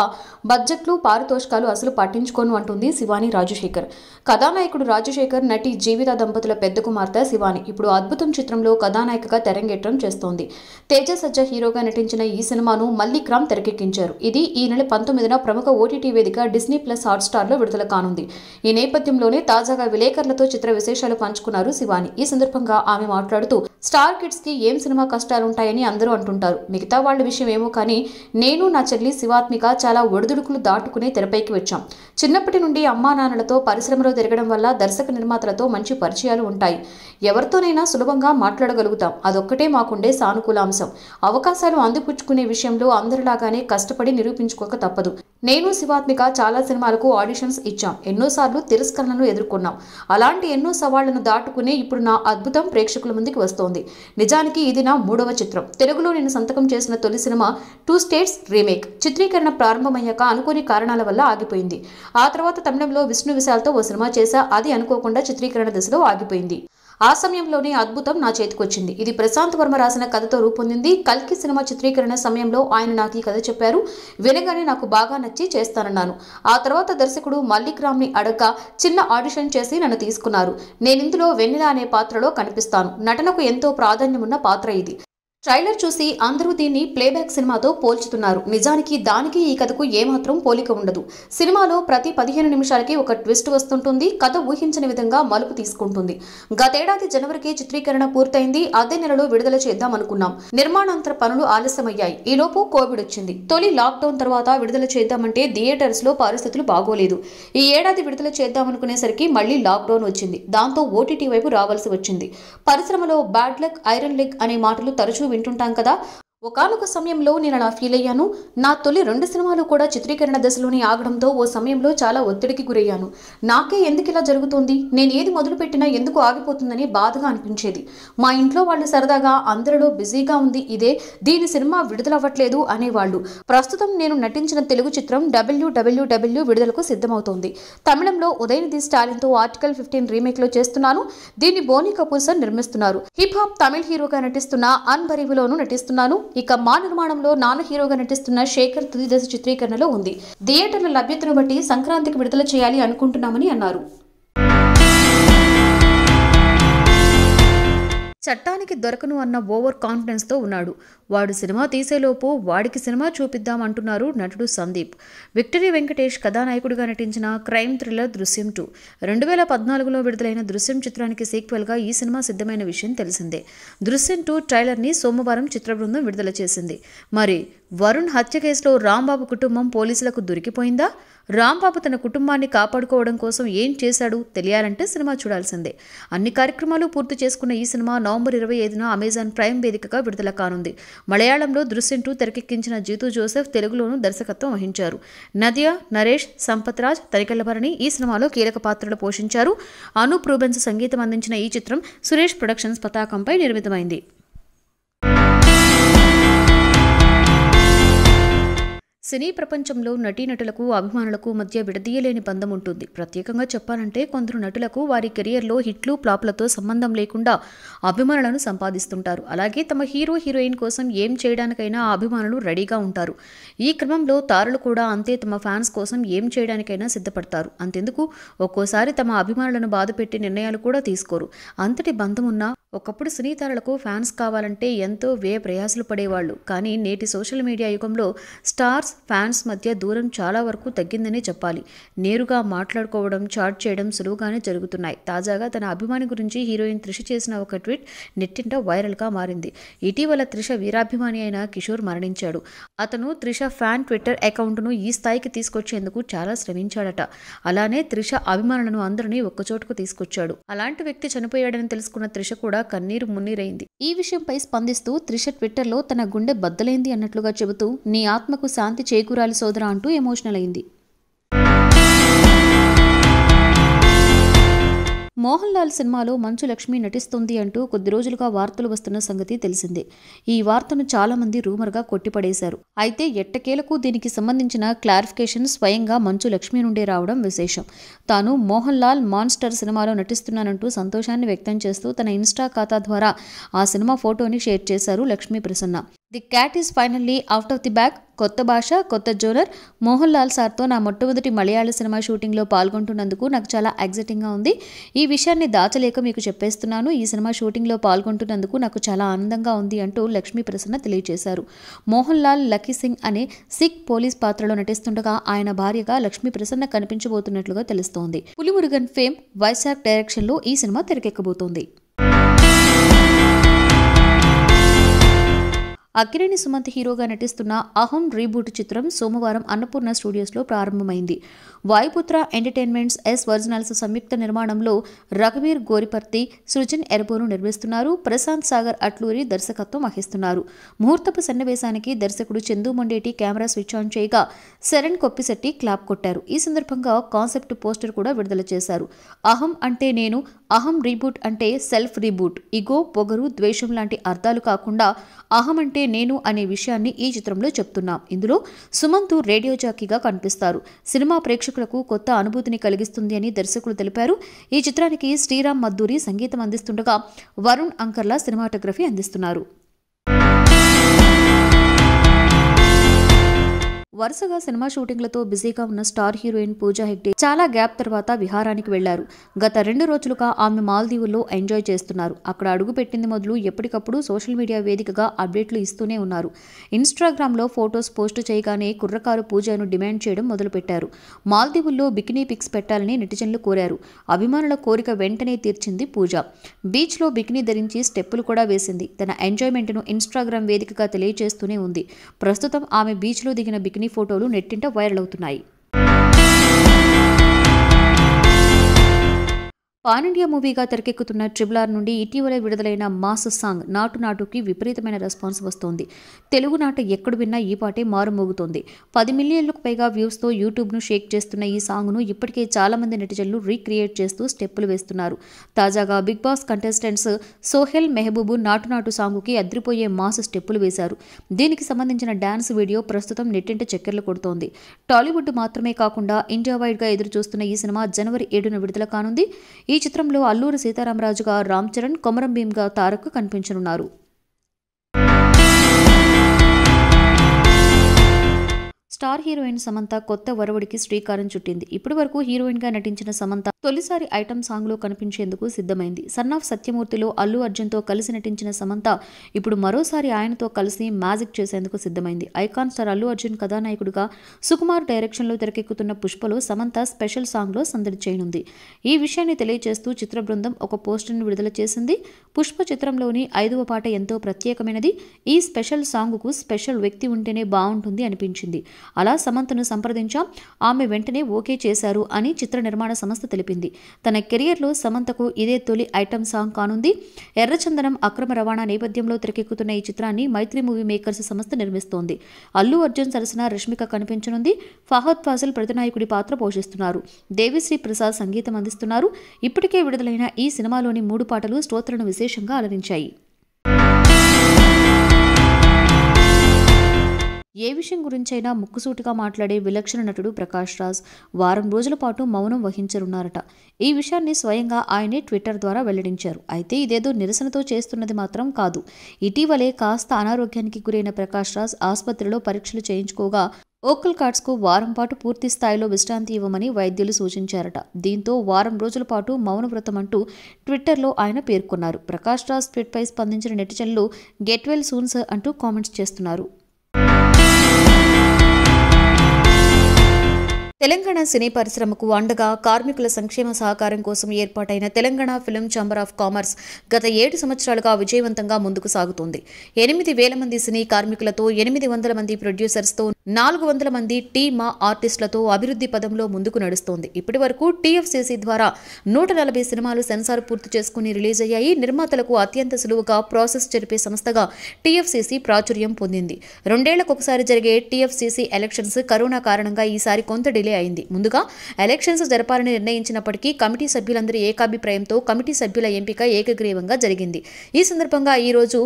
బడ్జెట్లు పారితోషికాలు అసలు పట్టించుకోను అంటుంది శివాని రాజశేఖర్ కథానాయకుడు రాజశేఖర్ నటి జీవిత దంపతుల పెద్ద కుమార్తె శివాని ఇప్పుడు అద్భుతం చిత్రంలో కథానాయికగా తెరంగేట్రం చేస్తోంది తేజ సజ్జ హీరోగా నటించిన ఈ సినిమాను మళ్ళీ క్రామ్ తెరకెక్కించారు ఇది ఈ నెల పంతొమ్మిదిన ప్రముఖ ఓటీటీ వేదిక డిస్నీ ప్లస్ హాట్స్టార్లో విడుదల కానుంది ఈ నేపథ్యంలోనే తాజాగా విలేకరులతో చిత్ర విశేషాలు పంచుకున్నారు శివాని ఈ సందర్భంగా ఆమె మాట్లాడుతూ స్టార్ కిడ్స్ కి ఏం సినిమా కష్టాలు ఉంటాయని అందరూ అంటుంటారు మిగతా వాళ్ళ విషయం ఏమో కానీ నేను నా చెల్లి శివాత్మిక చాలా ఒడిదుడుకులు దాటుకుని తెరపైకి వచ్చాం చిన్నప్పటి నుండి అమ్మా నాన్నలతో పరిశ్రమలో తిరగడం వల్ల దర్శక నిర్మాతలతో మంచి పరిచయాలు ఉంటాయి ఎవరితోనైనా సులభంగా మాట్లాడగలుగుతాం అదొక్కటే మాకుండే సానుకూల అంశం అవకాశాలు అందిపుచ్చుకునే విషయంలో అందరిలాగానే కష్టపడి నిరూపించుకోక తప్పదు నేను శివాత్మిక చాలా సినిమాలకు ఆడిషన్స్ ఇచ్చాం ఎన్నోసార్లు తిరస్కరణలు ఎదుర్కొన్నాం అలాంటి ఎన్నో సవాళ్లను దాటుకునే ఇప్పుడు నా అద్భుతం ప్రేక్షకుల ముందుకు వస్తోంది నిజానికి ఇది నా మూడవ చిత్రం తెలుగులో నేను సంతకం చేసిన తొలి సినిమా టూ స్టేట్స్ రీమేక్ చిత్రీకరణ ప్రారంభమయ్యాక అనుకోని కారణాల వల్ల ఆగిపోయింది ఆ తర్వాత తమిళంలో విష్ణు విశాల్తో ఓ సినిమా చేశా అది అనుకోకుండా చిత్రీకరణ దశలో ఆగిపోయింది ఆ సమయంలోనే అద్భుతం నా చేతికొచ్చింది ఇది ప్రశాంత్ వర్మ రాసిన కథతో రూపొందింది కల్కి సినిమా చిత్రీకరణ సమయంలో ఆయన నాకు ఈ కథ చెప్పారు వినగానే నాకు బాగా నచ్చి చేస్తానన్నాను ఆ తర్వాత దర్శకుడు మల్లిక్ రామ్ని అడగ చిన్న ఆడిషన్ చేసి నన్ను తీసుకున్నారు నేనిందులో వెన్నెల అనే పాత్రలో కనిపిస్తాను నటనకు ఎంతో ప్రాధాన్యమున్న పాత్ర ఇది ట్రైలర్ చూసి అందరూ దీన్ని ప్లేబ్యాక్ సినిమాతో పోల్చుతున్నారు నిజానికి దానికి ఈ కథకు ఏమాత్రం పోలిక ఉండదు సినిమాలో ప్రతి పదిహేను నిమిషాలకి ఒక ట్విస్ట్ వస్తుంటుంది కథ ఊహించని విధంగా మలుపు తీసుకుంటుంది గతేడాది జనవరికి చిత్రీకరణ పూర్తయింది అదే నెలలో విడుదల చేద్దామనుకున్నాం నిర్మాణాంతర పనులు ఆలస్యమయ్యాయి ఈలోపు కోవిడ్ వచ్చింది తొలి లాక్డౌన్ తర్వాత విడుదల చేద్దామంటే థియేటర్స్లో పరిస్థితులు బాగోలేదు ఈ ఏడాది విడుదల చేద్దామనుకునేసరికి మళ్లీ లాక్డౌన్ వచ్చింది దాంతో ఓటీటీ వైపు రావాల్సి వచ్చింది పరిశ్రమలో బ్యాడ్ లెగ్ ఐరన్ లెగ్ అనే మాటలు తరచూ వింటుంటాం కదా ఒకనొక సమయంలో నేను అలా ఫీల్ అయ్యాను నా తొలి రెండు సినిమాలు కూడా చిత్రీకరణ దశలోనే ఆగడంతో ఓ సమయంలో చాలా ఒత్తిడికి గురయ్యాను నాకే ఎందుకు ఇలా జరుగుతుంది నేను ఏది మొదలుపెట్టినా ఎందుకు ఆగిపోతుందని బాధగా అనిపించేది మా ఇంట్లో వాళ్ళు సరదాగా అందరిలో బిజీగా ఉంది ఇదే దీని సినిమా విడుదలవ్వట్లేదు అనేవాళ్ళు ప్రస్తుతం నేను నటించిన తెలుగు చిత్రం డబ్ల్యూడబ్ల్యూడబ్ల్యూ విడుదలకు సిద్ధమవుతోంది తమిళంలో ఉదయనిధి స్టాలిన్తో ఆర్టికల్ ఫిఫ్టీన్ రీమేక్లో చేస్తున్నాను దీన్ని బోని కపూర్ సార్ నిర్మిస్తున్నారు హిప్ హాప్ తమిళ్ హీరోగా నటిస్తున్న అన్బరీవులోనూ నటిస్తున్నాను ఇక మా నిర్మాణంలో నాన్న హీరోగా నటిస్తున్న శేఖర్ తుది దశ చిత్రీకరణలో ఉంది థియేటర్ల లభ్యతను బట్టి సంక్రాంతికి విడుదల చేయాలి అనుకుంటున్నామని అన్నారు చట్టానికి దొరకను అన్న ఓవర్ కాన్ఫిడెన్స్తో ఉన్నాడు వాడు సినిమా తీసేలోపు వాడికి సినిమా చూపిద్దాం అంటున్నారు నటుడు సందీప్ విక్టరీ వెంకటేష్ కథానాయకుడిగా నటించిన క్రైమ్ థ్రిల్లర్ దృశ్యం టూ రెండు వేల పద్నాలుగులో విడుదలైన దృశ్యం చిత్రానికి సీక్వెల్గా ఈ సినిమా సిద్ధమైన విషయం తెలిసిందే దృశ్యం టూ ట్రైలర్ని సోమవారం చిత్ర బృందం విడుదల చేసింది మరి వరుణ్ హత్య కేసులో రాంబాబు కుటుంబం పోలీసులకు దొరికిపోయిందా రాంబాబు తన కుటుంబాన్ని కాపాడుకోవడం కోసం ఏం చేశాడు తెలియాలంటే సినిమా చూడాల్సిందే అన్ని కార్యక్రమాలు పూర్తి చేసుకున్న ఈ సినిమా నవంబర్ ఇరవై ఐదున అమెజాన్ ప్రైమ్ వేదికగా విడుదల కానుంది మలయాళంలో దృశ్యం టూ తెరకెక్కించిన జీతు జోసెఫ్ తెలుగులోనూ దర్శకత్వం వహించారు నదియా నరేష్ సంపత్ రాజ్ తనికెళ్లభరణి ఈ సినిమాలో కీలక పాత్రలు పోషించారు అను ప్రూబెన్స్ సంగీతం అందించిన ఈ చిత్రం సురేష్ ప్రొడక్షన్స్ పతాకంపై నిర్మితమైంది సినీ ప్రపంచంలో నటీనటులకు అభిమానులకు మధ్య విడదీయలేని బంధం ఉంటుంది ప్రత్యేకంగా చెప్పాలంటే కొందరు నటులకు వారి కెరియర్లో హిట్లు ప్లాప్లతో సంబంధం లేకుండా అభిమానులను సంపాదిస్తుంటారు అలాగే తమ హీరో హీరోయిన్ కోసం ఏం చేయడానికైనా అభిమానులు రెడీగా ఉంటారు ఈ క్రమంలో తారలు కూడా అంతే తమ ఫ్యాన్స్ కోసం ఏం చేయడానికైనా సిద్ధపడతారు అంతెందుకు ఒక్కోసారి తమ అభిమానులను బాధపెట్టి నిర్ణయాలు కూడా తీసుకోరు అంతటి బంధం ఉన్న ఒకప్పుడు సినీ తారలకు ఫ్యాన్స్ కావాలంటే ఎంతో వ్యయ ప్రయాసలు పడేవాళ్ళు కానీ నేటి సోషల్ మీడియా యుగంలో స్టార్స్ ఫ్యాన్స్ మధ్య దూరం చాలా వరకు తగ్గిందనే చెప్పాలి నేరుగా మాట్లాడుకోవడం చాట్ చేయడం సులువుగానే జరుగుతున్నాయి తాజాగా తన అభిమాని గురించి హీరోయిన్ త్రిష చేసిన ఒక ట్వీట్ నెట్టింట వైరల్గా మారింది ఇటీవల త్రిష వీరాభిమాని అయిన కిషోర్ మరణించాడు అతను త్రిష ఫ్యాన్ ట్విట్టర్ అకౌంట్ను ఈ స్థాయికి తీసుకొచ్చేందుకు చాలా శ్రమించాడట అలానే త్రిష అభిమానులను అందరినీ ఒక్కచోటుకు తీసుకొచ్చాడు అలాంటి వ్యక్తి చనిపోయాడని తెలుసుకున్న త్రిష కూడా కన్నీరు మున్నీరైంది ఈ విషయంపై స్పందిస్తూ త్రిష ట్విట్టర్లో తన గుండె బద్దలైంది అన్నట్లుగా చెబుతూ నీ ఆత్మకు శాంతి శాంతి చేకూరాలి సోదర అంటూ ఎమోషనల్ అయింది మోహన్ లాల్ సినిమాలో మంచు లక్ష్మి నటిస్తుంది అంటూ కొద్ది రోజులుగా వార్తలు వస్తున్న సంగతి తెలిసిందే ఈ వార్తను చాలామంది రూమర్గా కొట్టిపడేశారు అయితే ఎట్టకేలకు దీనికి సంబంధించిన క్లారిఫికేషన్ స్వయంగా మంచు లక్ష్మి నుండే రావడం విశేషం తాను మోహన్ లాల్ మాన్స్టర్ సినిమాలో నటిస్తున్నానంటూ సంతోషాన్ని వ్యక్తం చేస్తూ తన ఇన్స్టా ఖాతా ద్వారా ఆ సినిమా ఫోటోని షేర్ చేశారు Lakshmi Prasanna the cat is finally out of the bag కొత్త భాష కొత్త జోనర్ మోహన్ లాల్ సార్తో నా మొట్టమొదటి మలయాళ సినిమా షూటింగ్లో పాల్గొంటున్నందుకు నాకు చాలా ఎగ్జైటింగ్గా ఉంది ఈ విషయాన్ని దాచలేక మీకు చెప్పేస్తున్నాను ఈ సినిమా షూటింగ్లో పాల్గొంటున్నందుకు నాకు చాలా ఆనందంగా ఉంది అంటూ లక్ష్మీ ప్రసన్న తెలియజేశారు మోహన్ లాల్ లక్కీ సింగ్ అనే సిక్ పోలీస్ పాత్రలో నటిస్తుండగా ఆయన భార్యగా లక్ష్మీ ప్రసన్న కనిపించబోతున్నట్లుగా తెలుస్తోంది పులిమురుగన్ ఫేమ్ వైశాఖ్ డైరెక్షన్లో ఈ సినిమా తెరకెక్కబోతోంది అక్కినేని సుమంత్ హీరోగా నటిస్తున్న అహం రీబూట్ చిత్రం సోమవారం అన్నపూర్ణ స్టూడియోస్లో ప్రారంభమైంది వాయుపుత్ర ఎంటర్టైన్మెంట్స్ ఎస్ వర్జనల్స్ సంయుక్త నిర్మాణంలో రఘువీర్ గోరిపర్తి సృజన్ ఎరబోను నిర్మిస్తున్నారు ప్రశాంత్ సాగర్ అట్లూరి దర్శకత్వం వహిస్తున్నారు ముహూర్తపు సన్నివేశానికి దర్శకుడు Chandoo Mondeti camera switch on చేయగా శరణ్ కొప్పిశెట్టి క్లాప్ కొట్టారు ఈ సందర్భంగా కాన్సెప్ట్ పోస్టర్ కూడా విడుదల చేశారు అహం అంటే నేను అహం రీబూట్ అంటే సెల్ఫ్ రీబూట్ ఇగో పొగరు ద్వేషం లాంటి అర్థాలు కాకుండా అహం అంటే నేను అనే విషయాన్ని ఈ చిత్రంలో చెప్తున్నాం ఇందులో సుమంత్ రేడియో జాకీగా కనిపిస్తారు సినిమా ప్రేక్షకులకు కొత్త అనుభూతిని కలిగిస్తుంది అని దర్శకులు తెలిపారు ఈ చిత్రానికి శ్రీరామ్ మద్దూరి సంగీతం అందిస్తుండగా వరుణ్ అంకర్లా సినిమాటోగ్రఫీ అందిస్తున్నారు వరుసగా సినిమా షూటింగ్లతో బిజీగా ఉన్న స్టార్ హీరోయిన్ పూజా హెగ్డే చాలా గ్యాప్ తర్వాత విహారానికి వెళ్లారు గత రెండు రోజులుగా ఆమె మాల్దీవుల్లో ఎంజాయ్ చేస్తున్నారు అక్కడ అడుగుపెట్టింది మొదలు ఎప్పటికప్పుడు సోషల్ మీడియా వేదికగా అప్డేట్లు ఇస్తూనే ఉన్నారు ఇన్స్టాగ్రామ్లో ఫొటోస్ పోస్ట్ చేయగానే కుర్రకారు పూజను డిమాండ్ చేయడం మొదలుపెట్టారు మాల్దీవుల్లో బికినీ పిక్స్ పెట్టాలని నెటిజన్లు కోరారు అభిమానుల కోరిక వెంటనే తీర్చింది పూజ బీచ్లో బికినీ ధరించి స్టెప్పులు కూడా వేసింది తన ఎంజాయ్మెంట్ను ఇన్స్టాగ్రామ్ వేదికగా తెలియజేస్తూనే ఉంది ప్రస్తుతం ఆమె బీచ్లో దిగిన బికినీ బికినీ ఫోటోలు నెట్టింట వైరల్ అవుతున్నాయి పాన్ ఇండియా మూవీగా తెరకెక్కుతున్న ట్రిబుల్ ఆర్ నుండి ఇటీవలే విడుదలైన మాస్ సాంగ్ నాటు నాటుకి విపరీతమైన రెస్పాన్స్ వస్తోంది తెలుగు నాట ఎక్కడ విన్నా ఈ పాటే మారుమోగుతోంది పది మిలియన్లకు పైగా వ్యూస్తో యూట్యూబ్ను షేక్ చేస్తున్న ఈ సాంగ్ను ఇప్పటికే చాలామంది నెటిజన్లు రీక్రియేట్ చేస్తూ స్టెప్పులు వేస్తున్నారు తాజాగా big boss contestants Sohel Mehaboob Naatu Naatu సాంగుకి అద్రిపోయే mass స్టెప్పులు వేశారు దీనికి సంబంధించిన డ్యాన్స్ వీడియో ప్రస్తుతం నెట్టింట చక్కెర్లు కొడుతోంది టాలీవుడ్ మాత్రమే కాకుండా ఇండియా వైడ్గా ఎదురుచూస్తున్న ఈ సినిమా జనవరి ఏడున విడుదల కానుంది ఈ చిత్రంలో అల్లూరి సీతారామరాజుగా రామ్ చరణ్ కొమరం భీమ్గా తారక్ కనిపించనున్నారు స్టార్ హీరోయిన్ సమంత కొత్త వరవుడికి శ్రీకారం చుట్టింది ఇప్పటి వరకు గా నటించిన సమంత తొలిసారి ఐటమ్ సాంగ్ లో కనిపించేందుకు సిద్ధమైంది సన్ ఆఫ్ సత్యమూర్తిలో అల్లు అర్జున్ తో కలిసి నటించిన సమంత ఇప్పుడు మరోసారి ఆయనతో కలిసి మ్యాజిక్ చేసేందుకు సిద్ధమైంది ఐకాన్ స్టార్ అల్లు అర్జున్ కథానాయకుడిగా సుకుమార్ డైరెక్షన్ లో తెరకెక్కుతున్న పుష్పలో సమంత స్పెషల్ సాంగ్లో సందడి చేయనుంది ఈ విషయాన్ని తెలియజేస్తూ చిత్ర బృందం ఒక ను విడుదల చేసింది పుష్ప చిత్రంలోని ఐదవ పాట ఎంతో ప్రత్యేకమైనది ఈ స్పెషల్ సాంగ్ కు స్పెషల్ వ్యక్తి ఉంటేనే బాగుంటుంది అనిపించింది అలా సమంతను సంప్రదించాం ఆమె వెంటనే ఓకే చేశారు అని చిత్ర నిర్మాణ సంస్థ తెలిపింది తన కెరియర్లో సమంతకు ఇదే తొలి ఐటమ్ సాంగ్ కానుంది ఎర్రచందనం అక్రమ రవాణా నేపథ్యంలో తెరకెక్కుతున్న ఈ చిత్రాన్ని మైత్రి మూవీ మేకర్స్ సంస్థ నిర్మిస్తోంది అల్లు అర్జున్ సరసన రష్మిక కనిపించనుంది ఫహద్ ఫాజల్ ప్రతినాయకుడి పాత్ర పోషిస్తున్నారు దేవిశ్రీ ప్రసాద్ సంగీతం అందిస్తున్నారు ఇప్పటికే విడుదలైన ఈ సినిమాలోని మూడు పాటలు శ్రోతలను విశేషంగా అలరించాయి ఏ విషయం గురించైనా ముక్కుసూటిగా మాట్లాడే విలక్షణ నటుడు ప్రకాష్ రాజ్ వారం రోజుల పాటు మౌనం వహించనున్నారట ఈ విషయాన్ని స్వయంగా ఆయనే ట్విట్టర్ ద్వారా వెల్లడించారు అయితే ఇదేదో నిరసనతో చేస్తున్నది మాత్రం కాదు ఇటీవలే కాస్త అనారోగ్యానికి గురైన ప్రకాష్ రాజ్ ఆసుపత్రిలో పరీక్షలు చేయించుకోగా ఓకల్ కార్డ్స్కు వారం పాటు పూర్తి స్థాయిలో విశ్రాంతి ఇవ్వమని వైద్యులు సూచించారట దీంతో వారం రోజుల పాటు మౌన వ్రతం అంటూ ట్విట్టర్లో ఆయన పేర్కొన్నారు ప్రకాష్ రాజ్ ట్విట్పై స్పందించిన నెటిజన్లు గెట్ వెల్ సూన్స్ అంటూ కామెంట్స్ చేస్తున్నారు తెలంగాణ సినీ పరిశ్రమకు అండగా కార్మికుల సంక్షేమ సహకారం కోసం ఏర్పాటైన Telangana film chamber of commerce గత ఏడు సంవత్సరాలుగా విజయవంతంగా ముందుకు సాగుతోంది ఎనిమిది వేల మంది సినీ కార్మికులతో ఎనిమిది వందల మంది ప్రొడ్యూసర్స్తో నాలుగు వందల మంది టీ మా ఆర్టిస్టులతో అభివృద్ధి పదంలో ముందుకు నడుస్తోంది ఇప్పటి వరకు టీఎఫ్సీసీ ద్వారా నూట నలభై సినిమాలు సెన్సార్ పూర్తి చేసుకుని రిలీజ్ అయ్యాయి నిర్మాతలకు అత్యంత సులువుగా ప్రాసెస్ జరిపే సంస్థగా టీఎఫ్సీసీ ప్రాచుర్యం పొందింది రెండేళ్లకొకసారి జరిగే టీఎఫ్సీసీ ఎలక్షన్స్ కరోనా కారణంగా ఈసారి కొంత డిలే డిలే అయింది ముందుగా ఎలక్షన్స్ జరపాలని నిర్ణయించినప్పటికీ కమిటీ సభ్యులందరి ఏకాభిప్రాయంతో కమిటీ సభ్యుల ఎంపిక ఏకగ్రీవంగా జరిగింది ఈ సందర్భంగా ఈరోజు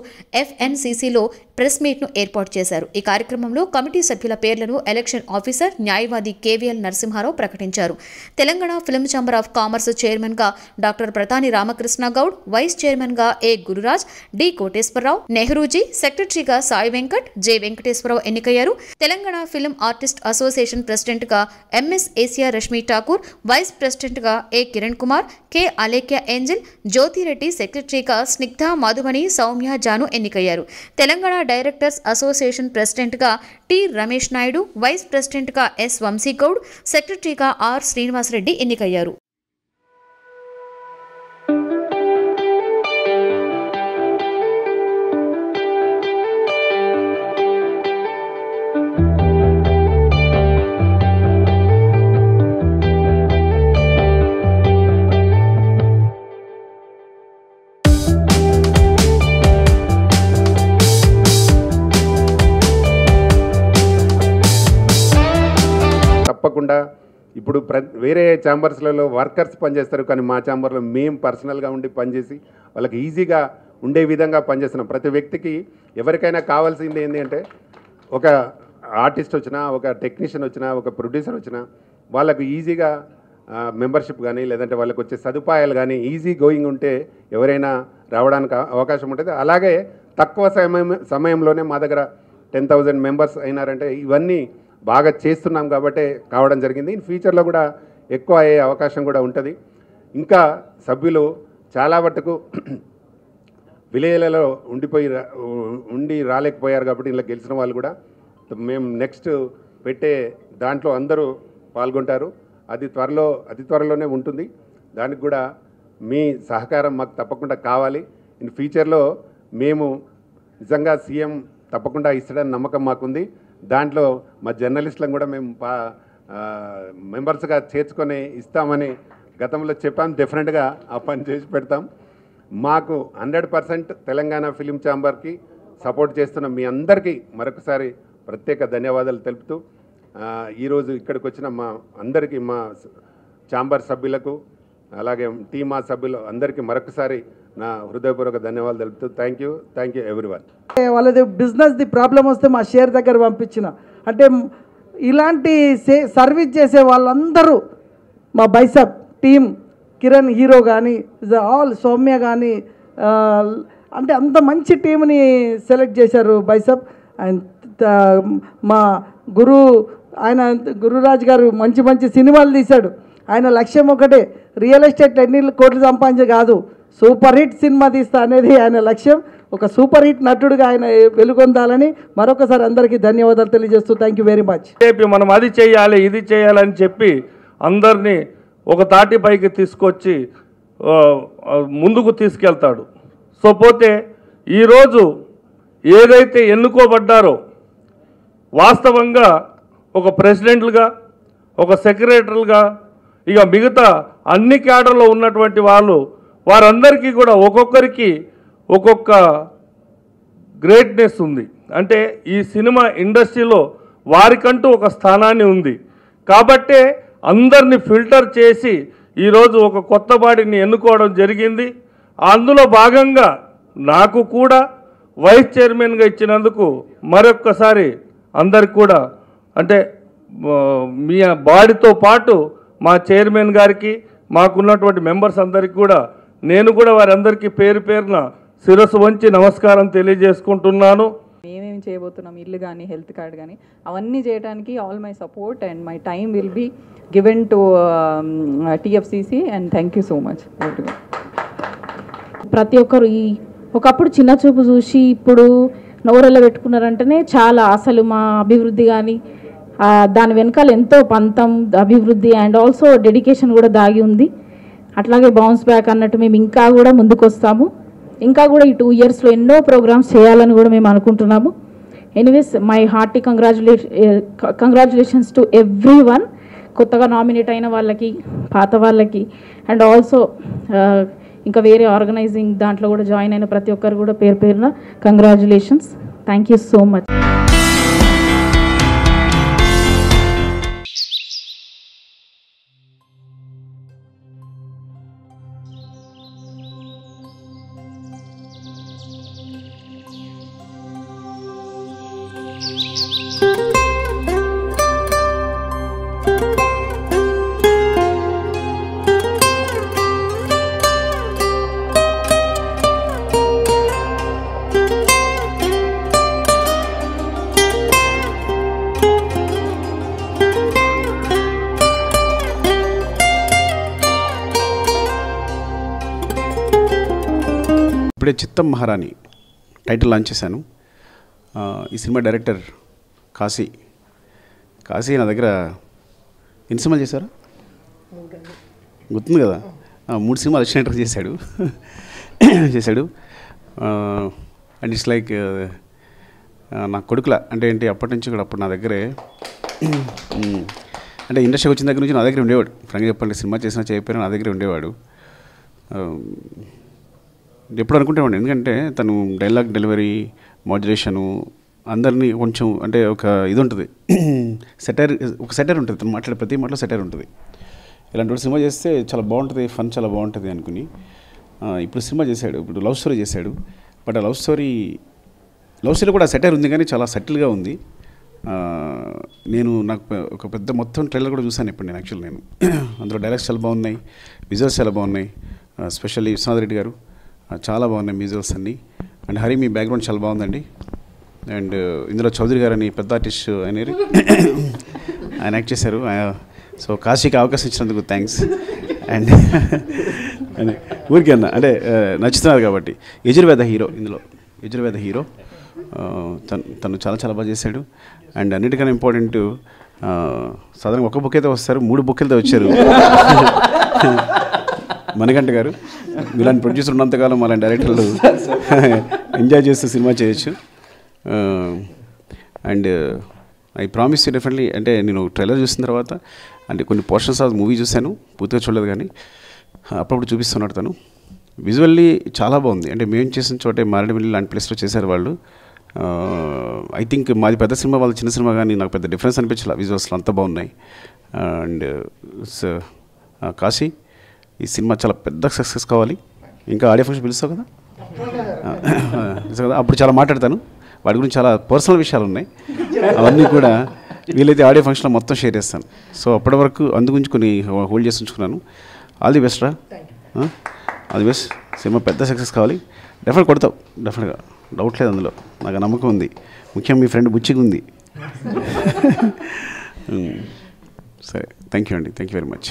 ఎఫ్ఎన్సీసీలో ప్రెస్ మీట్ను ఏర్పాటు చేశారు ఈ కార్యక్రమంలో కమిటీ సభ్యుల పేర్లను ఎలక్షన్ ఆఫీసర్ న్యాయవాది కేవీఎల్ నరసింహారావు ప్రకటించారు Telangana film chamber of commerce చైర్మన్గా డాక్టర్ ప్రతాని రామకృష్ణ గౌడ్ వైస్ చైర్మన్గా ఏ గురురాజ్ డి కోటేశ్వరరావు నెహ్రూజీ సెక్రటరీగా సాయి వెంకట్ జె వెంకటేశ్వరరావు ఎన్నికయ్యారు తెలంగాణ ఫిల్మ్ ఆర్టిస్ట్ అసోసియేషన్ ప్రెసిడెంట్గా MS ACR Rashmi Thakur vice ప్రెసిడెంట్గా A Kiran Kumar K Alekhya Angel Jyothi Reddy సెక్రటరీగా స్నిగ్ధ మధుమణి సౌమ్య జాను ఎన్నికయ్యారు తెలంగాణ డైరెక్టర్స్ అసోసియేషన్ ప్రెసిడెంట్గా టి రమేష్ నాయుడు వైస్ ప్రెసిడెంట్గా ఎస్ వంశీగౌడ్ సెక్రటరీగా ఆర్ శ్రీనివాసరెడ్డి ఎన్నికయ్యారు లేకుండా ఇప్పుడు ప్ర వేరే ఛాంబర్స్లలో వర్కర్స్ పనిచేస్తారు కానీ మా ఛాంబర్లో మేము పర్సనల్గా ఉండి పనిచేసి వాళ్ళకి ఈజీగా ఉండే విధంగా పనిచేస్తున్నాం ప్రతి వ్యక్తికి ఎవరికైనా కావాల్సింది ఏంటి అంటే ఒక ఆర్టిస్ట్ వచ్చినా ఒక టెక్నీషియన్ వచ్చినా ఒక ప్రొడ్యూసర్ వచ్చినా వాళ్ళకు ఈజీగా మెంబర్షిప్ కానీ లేదంటే వాళ్ళకు వచ్చే సదుపాయాలు కానీ ఈజీ గోయింగ్ ఉంటే ఎవరైనా రావడానికి అవకాశం ఉంటుంది అలాగే తక్కువ సమయం సమయంలోనే మా దగ్గర టెన్ థౌజండ్ మెంబర్స్ అయినారంటే ఇవన్నీ బాగా చేస్తున్నాం కాబట్టి కావడం జరిగింది ఇన్ ఫ్యూచర్లో కూడా ఎక్కువ అయ్యే అవకాశం కూడా ఉంటుంది ఇంకా సభ్యులు చాలా మటుకు విలేజ్లలో ఉండిపోయి ఉండి రాలేకపోయారు కాబట్టి ఇలా గెలిచిన వాళ్ళు కూడా మేము నెక్స్ట్ పెట్టే దాంట్లో అందరూ పాల్గొంటారు అది త్వరలో అతి త్వరలోనే ఉంటుంది దానికి కూడా మీ సహకారం మాకు తప్పకుండా కావాలి ఇన్ ఫ్యూచర్లో మేము నిజంగా సీఎం తప్పకుండా ఇస్తాడని నమ్మకం మాకుంది దాంట్లో మా జర్నలిస్టులను కూడా మేము మెంబర్స్గా చేర్చుకొని ఇస్తామని గతంలో చెప్పాం డెఫినెట్గా ఆ పని చేసి పెడతాం మాకు హండ్రెడ్ పర్సెంట్ తెలంగాణ ఫిలిం ఛాంబర్కి సపోర్ట్ చేస్తున్న మీ అందరికీ మరొకసారి ప్రత్యేక ధన్యవాదాలు తెలుపుతూ ఈరోజు ఇక్కడికి వచ్చిన మా అందరికీ మా ఛాంబర్ సభ్యులకు అలాగే ఆ సభ్యులు అందరికీ మరొకసారి నా హృదయపూర్వక ధన్యవాదాలు తెలుపుతూ thank you thank you everyone వాళ్ళది బిజినెస్ది ప్రాబ్లం వస్తే మా షేర్ దగ్గర పంపించిన అంటే ఇలాంటి సే సర్వీస్ చేసే వాళ్ళందరూ మా బైసప్ టీం కిరణ్ హీరో కానీ ఆల్ సౌమ్య కానీ అంటే అంత మంచి టీంని సెలెక్ట్ చేశారు బైసప్ అండ్ మా గురు ఆయన గురురాజు గారు మంచి మంచి సినిమాలు తీశాడు ఆయన లక్ష్యం ఒకటే రియల్ ఎస్టేట్ ఎన్ని కోట్లు సంపాదించి కాదు సూపర్ హిట్ సినిమా తీస్తా అనేది ఆయన లక్ష్యం ఒక సూపర్ హిట్ నటుడుగా ఆయన వెలుగొందాలని మరొకసారి అందరికీ ధన్యవాదాలు తెలియజేస్తూ థ్యాంక్ వెరీ మచ్ చెప్పి మనం అది చేయాలి ఇది చేయాలని చెప్పి అందరినీ ఒక తాటి పైకి తీసుకొచ్చి ముందుకు తీసుకెళ్తాడు సో పోతే ఈరోజు ఏదైతే ఎన్నుకోబడ్డారో వాస్తవంగా ఒక ప్రెసిడెంట్లుగా ఒక సెక్రటరీలుగా ఇక మిగతా అన్ని క్యాడర్లో ఉన్నటువంటి వాళ్ళు వారందరికీ కూడా ఒక్కొక్కరికి ఒక్కొక్క గ్రేట్నెస్ ఉంది అంటే ఈ సినిమా ఇండస్ట్రీలో వారికంటూ ఒక స్థానాన్ని ఉంది కాబట్టే అందరిని ఫిల్టర్ చేసి ఈరోజు ఒక కొత్త బాడీని ఎన్నుకోవడం జరిగింది అందులో భాగంగా నాకు కూడా వైస్ చైర్మన్గా ఇచ్చినందుకు మరొక్కసారి అందరికి కూడా అంటే మీ బాడీతో పాటు మా చైర్మన్ గారికి మాకున్నటువంటి మెంబర్స్ అందరికీ కూడా నేను కూడా వారందరికీ పేరు పేరున శిరస్సు వంచి నమస్కారం తెలియజేసుకుంటున్నాను మేమేమి చేయబోతున్నాం ఇల్లు కానీ హెల్త్ కార్డ్ కానీ అవన్నీ చేయడానికి all my support and my time will be given to TFCC and thank you so much ప్రతి ఒక్కరు ఈ ఒకప్పుడు చిన్న చూపు చూసి ఇప్పుడు నోరెళ్ళ పెట్టుకున్నారంటేనే చాలా అసలు మా అభివృద్ధి కానీ దాని వెనకాల ఎంతో పంతం అభివృద్ధి అండ్ ఆల్సో డెడికేషన్ కూడా దాగి ఉంది అట్లాగే బౌన్స్ బ్యాక్ అన్నట్టు మేము ఇంకా కూడా ముందుకొస్తాము ఇంకా కూడా ఈ టూ ఇయర్స్లో ఎన్నో ప్రోగ్రామ్స్ చేయాలని కూడా మేము అనుకుంటున్నాము anyways my hearty congratulation congratulations to everyone కొత్తగా నామినేట్ అయిన వాళ్ళకి పాత వాళ్ళకి అండ్ ఆల్సో ఇంకా వేరే ఆర్గనైజింగ్ దాంట్లో కూడా జాయిన్ అయిన ప్రతి ఒక్కరు కూడా పేరు పేరున congratulations thank you so much Uttam Maharani title launch చేశాను ఈ సినిమా డైరెక్టర్ కాశీ కాశీ నా దగ్గర ఎన్ని సినిమాలు చేశారు గుర్తుంది కదా మూడు సినిమాలు వచ్చినట్టు చేశాడు చేశాడు అండ్ ఇట్స్ లైక్ నా కొడుకుల అంటే ఏంటి అప్పటి నుంచి కూడా అప్పుడు నా దగ్గరే అంటే ఇండస్ట్రీకి వచ్చిన దగ్గర నుంచి నా దగ్గర ఉండేవాడు ఫ్రంక్ చెప్పండి సినిమా చేసినా చేయకపోయినా నా దగ్గర ఉండేవాడు ఎప్పుడు అనుకుంటేవాడిని ఎందుకంటే తను డైలాగ్ డెలివరీ మాడ్యులేషను అందరినీ కొంచెం అంటే ఒక ఇది ఉంటుంది సెటైర్ ఒక సెటైర్ ఉంటుంది తను మాట్లాడే ప్రతి మాటలో సెటైర్ ఉంటుంది ఇలాంటి సినిమా చేస్తే చాలా బాగుంటుంది ఫన్ చాలా బాగుంటుంది అనుకుని ఇప్పుడు సినిమా చేశాడు ఇప్పుడు లవ్ స్టోరీ చేశాడు బట్ ఆ లవ్ స్టోరీ లవ్ స్టోరీ కూడా సెటైర్ ఉంది కానీ చాలా సెటిల్గా ఉంది నేను నాకు ఒక పెద్ద మొత్తం ట్రైలర్ కూడా చూశాను ఇప్పుడు నేను యాక్చువల్ నేను అందులో డైలాగ్స్ చాలా బాగున్నాయి విజువల్స్ చాలా బాగున్నాయి స్పెషల్లీ విశ్వనాథ్ రెడ్డి గారు చాలా బాగున్నాయి మ్యూజిక్స్ అన్ని అండ్ హరి మీ బ్యాక్గ్రౌండ్ చాలా బాగుందండి అండ్ uh, ఇందులో చౌదరి గారు అని పెద్ద ఆర్టిస్ట్ అని ఆయన యాక్ట్ చేశారు సో కాశీకి అవకాశం ఇచ్చినందుకు థ్యాంక్స్ అండ్ ఊరికే అన్న అంటే uh, నచ్చుతున్నారు కాబట్టి యజుర్వేద హీరో ఇందులో యజుర్వేద హీరో తను తను చాలా చాలా బాగా చేశాడు అండ్ అన్నిటికన్నా ఇంపార్టెంట్ సాధారణంగా ఒక బుక్ అయితే వస్తారు మూడు బుక్లతో వచ్చారు మణికంఠ గారు ఇలాంటి ప్రొడ్యూసర్ ఉన్నంతకాలం అలాంటి డైరెక్టర్లు ఎంజాయ్ చేస్తూ సినిమా చేయొచ్చు అండ్ ఐ ప్రామిస్ డెఫినెట్లీ అంటే నేను ట్రైలర్ చూసిన తర్వాత అంటే కొన్ని పోర్షన్స్ ఆఫ్ మూవీ చూశాను పూర్తిగా చూడలేదు కానీ అప్పుడప్పుడు చూపిస్తున్నాడు తను విజువల్లీ చాలా బాగుంది అంటే మేము చేసిన చోటే మారేడుమిల్లి లాంటి ప్లేస్లో చేశారు వాళ్ళు ఐ థింక్ మాది పెద్ద సినిమా వాళ్ళ చిన్న సినిమా కానీ నాకు పెద్ద డిఫరెన్స్ అనిపించాలి విజువల్స్లో అంత బాగున్నాయి అండ్ కాశీ ఈ సినిమా చాలా పెద్ద సక్సెస్ కావాలి ఇంకా ఆడియో ఫంక్షన్ పిలుస్తావు కదా కదా అప్పుడు చాలా మాట్లాడతాను వాటి గురించి చాలా పర్సనల్ విషయాలు ఉన్నాయి అవన్నీ కూడా వీలైతే ఆడియో ఫంక్షన్లో మొత్తం షేర్ చేస్తాను సో అప్పటి వరకు అందుగురించి కొన్ని హోల్డ్ చేసి ఉంచుకున్నాను ఆల్ ది బెస్ట్ రా ఆల్ ది బెస్ట్ సినిమా పెద్ద సక్సెస్ కావాలి డెఫినెట్ కొడతావు డెఫినెట్గా డౌట్ లేదు అందులో నాకు నమ్మకం ఉంది ముఖ్యం మీ ఫ్రెండ్ బుచ్చిగా ఉంది సరే థ్యాంక్ యూ అండి థ్యాంక్ యూ వెరీ మచ్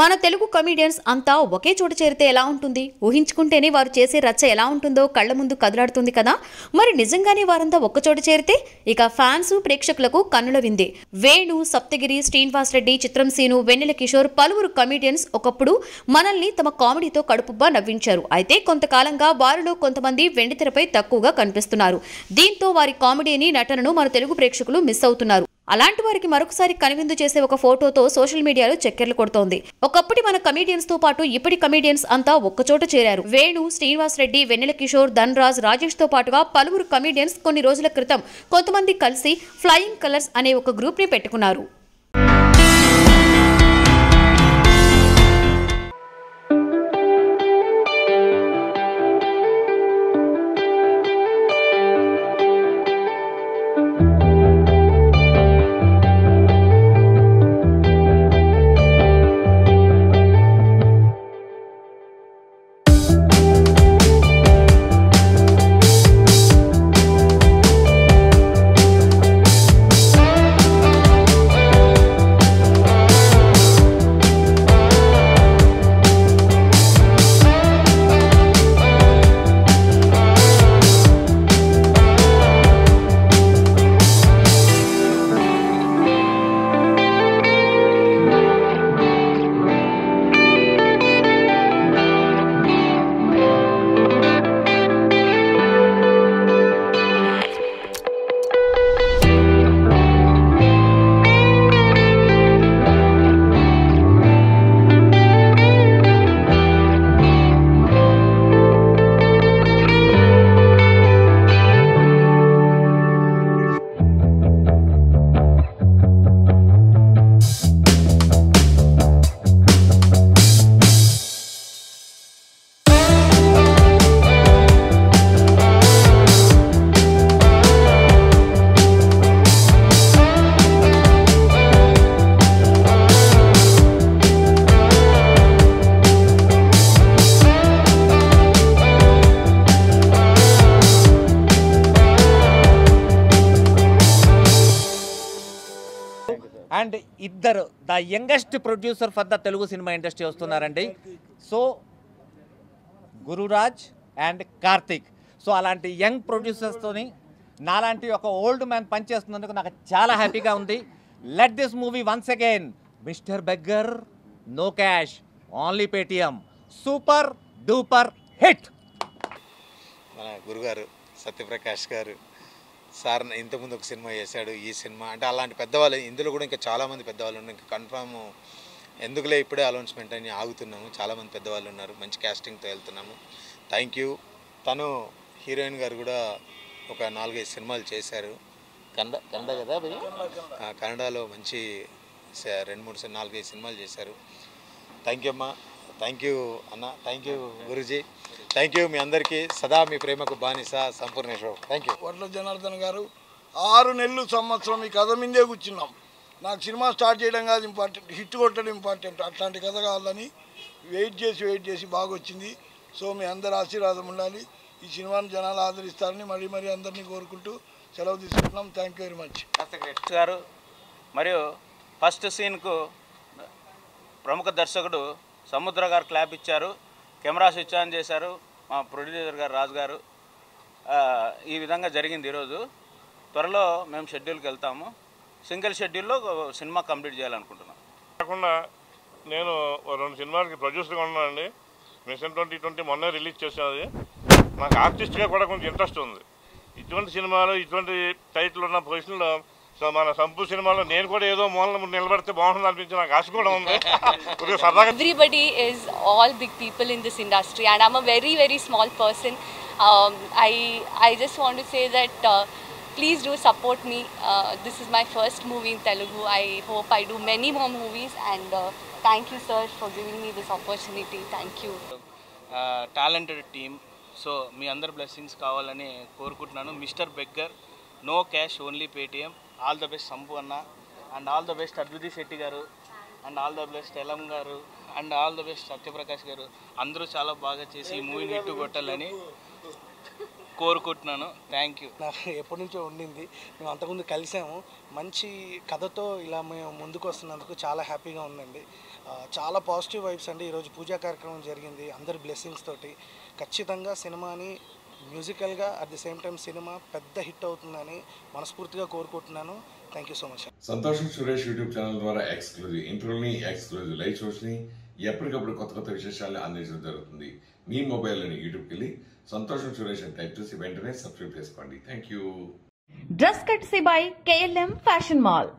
మన తెలుగు కమీడియన్స్ అంతా ఒకే చోట చేరితే ఎలా ఉంటుంది ఊహించుకుంటేనే వారు చేసే రచ్చ ఎలా ఉంటుందో కళ్ళ ముందు కదలాడుతుంది కదా మరి నిజంగానే వారంతా చోట చేరితే ఇక ఫ్యాన్స్ ప్రేక్షకులకు కన్నుల వింది వేణు సప్తగిరి శ్రీనివాస్ రెడ్డి చిత్రం సీను వెన్నెల కిషోర్ పలువురు కమీడియన్స్ ఒకప్పుడు మనల్ని తమ కామెడీతో కడుపుబ్బా నవ్వించారు అయితే కొంతకాలంగా వారిలో కొంతమంది వెండితెరపై తక్కువగా కనిపిస్తున్నారు దీంతో వారి కామెడీని నటనను మన తెలుగు ప్రేక్షకులు మిస్ అవుతున్నారు అలాంటి వారికి మరొకసారి కనువిందు చేసే ఒక ఫోటోతో సోషల్ మీడియాలో చక్కెర్లు కొడుతోంది ఒకప్పటి మన కమీడియన్స్ తో పాటు ఇప్పటి కమీడియన్స్ అంతా ఒక్కచోట చేరారు వేణు శ్రీనివాస్ రెడ్డి వెన్నెల కిషోర్ ధన్రాజ్ రాజేష్ తో పాటుగా పలువురు కమీడియన్స్ కొన్ని రోజుల క్రితం కొంతమంది కలిసి ఫ్లయింగ్ కలర్స్ అనే ఒక గ్రూప్ ని పెట్టుకున్నారు ఇద్దరు the youngest producer for the Telugu cinema industry వస్తున్నారండి so Gururaj and Karthik so అలాంటి యంగ్ ప్రొడ్యూసర్స్తోని నాలాంటి ఒక ఓల్డ్ మ్యాన్ పనిచేస్తున్నందుకు నాకు చాలా హ్యాపీగా ఉంది let this movie once again mister beggar no cash only Paytm super duper hit గురుగారు సత్యప్రకాష్ గారు సార్ ఇంతకుముందు ఒక సినిమా చేశాడు ఈ సినిమా అంటే అలాంటి పెద్దవాళ్ళు ఇందులో కూడా ఇంకా చాలామంది పెద్దవాళ్ళు ఉన్నారు ఇంకా కన్ఫామ్ ఎందుకులే ఇప్పుడే అనౌన్స్మెంట్ అని ఆగుతున్నాము చాలామంది పెద్దవాళ్ళు ఉన్నారు మంచి క్యాస్టింగ్తో వెళ్తున్నాము థ్యాంక్ యూ తను హీరోయిన్ గారు కూడా ఒక నాలుగైదు సినిమాలు చేశారు కన్నడ కన్నడ కదా కన్నడలో మంచి రెండు మూడు నాలుగైదు సినిమాలు చేశారు థ్యాంక్ యూ అమ్మా థ్యాంక్ యూ అన్న thank you Guruji thank you మీ అందరికీ సదా మీ ప్రేమకు బానిస సంపూర్ణ థ్యాంక్ యూ వడ్ల జనార్దన్ గారు ఆరు నెలలు సంవత్సరం ఈ కథ మీదే కూర్చున్నాం నాకు సినిమా స్టార్ట్ చేయడం కాదు ఇంపార్టెంట్ హిట్ కొట్టడం ఇంపార్టెంట్ అట్లాంటి కథ కావాలని వెయిట్ చేసి వెయిట్ చేసి బాగా వచ్చింది సో మీ అందరు ఆశీర్వాదం ఉండాలి ఈ సినిమాను జనాలు ఆదరిస్తారని మరీ మరీ అందరినీ కోరుకుంటూ సెలవు తీసుకుంటున్నాం థ్యాంక్ వెరీ మచ్ గారు మరియు ఫస్ట్ సీన్కు ప్రముఖ దర్శకుడు సముద్ర గారు క్లాప్ ఇచ్చారు కెమెరా స్విచ్ ఆన్ చేశారు మా ప్రొడ్యూసర్ గారు రాజు గారు ఈ విధంగా జరిగింది ఈరోజు త్వరలో మేము షెడ్యూల్కి వెళ్తాము సింగిల్ షెడ్యూల్లో సినిమా కంప్లీట్ చేయాలనుకుంటున్నాం కాకుండా నేను రెండు సినిమాలకి ప్రొడ్యూసర్గా ఉన్నానండి మిషన్ ట్వంటీ ట్వంటీ మొన్నే రిలీజ్ చేసినది నాకు ఆర్టిస్ట్గా కూడా కొంచెం ఇంట్రెస్ట్ ఉంది ఇటువంటి సినిమాలు ఇటువంటి టైటిల్ ఉన్న పొజిషన్లో సో మన సంపు సినిమాలో నేను కూడా ఏదో మూలన నిలబడితే బాగుంటుంది అనిపించి నాకు ఆశ కూడా ఉంది everybody is all big people in this industry and I'm a very very small person I I just want to say that please do support me this is my first movie in Telugu I hope I do many more movies and thank you sir for giving me this opportunity thank you talented team so మీ అందరు blessings కావాలని కోరుకుంటున్నాను mister beggar no cash only Paytm all the best Sampu అన్న and all the best Adbhuti Shetty garu and all the best Elam garu and all the best Satyaprakash garu అందరూ చాలా బాగా చేసి ఈ మూవీని ఇట్టు కొట్టాలని కోరుకుంటున్నాను థ్యాంక్ యూ నాకు ఎప్పటి నుంచో ఉండింది మేము అంతకుముందు కలిసాము మంచి కథతో ఇలా మేము ముందుకు వస్తున్నందుకు చాలా హ్యాపీగా ఉందండి చాలా పాజిటివ్ వైబ్స్ అండి ఈరోజు పూజా కార్యక్రమం జరిగింది అందరి బ్లెస్సింగ్స్ తోటి ఖచ్చితంగా సినిమాని మ్యూజికల్గా at the same time cinema పెద్ద హిట్ అవుతుందని మనస్ఫూర్తిగా కోరుకుంటున్నాను థ్యాంక్ యూ సో మచ్ సంతోషం సురేష్ యూట్యూబ్ ఛానల్ ద్వారా ఎక్స్క్లూజివ్ ఇంటర్వ్యూని ఎక్స్క్లూజివ్ లైవ్ షోస్ని ఎప్పటికప్పుడు కొత్త కొత్త విశేషాలను అందించడం జరుగుతుంది మీ మొబైల్లోని యూట్యూబ్కి వెళ్ళి సంతోషం సురేష్ అని టైప్ చేసి వెంటనే సబ్స్క్రైబ్ చేసుకోండి థ్యాంక్ యూ డ్రెస్ కట్ సిబాయ్ కేఎల్ఎం ఫ్యాషన్ మాల్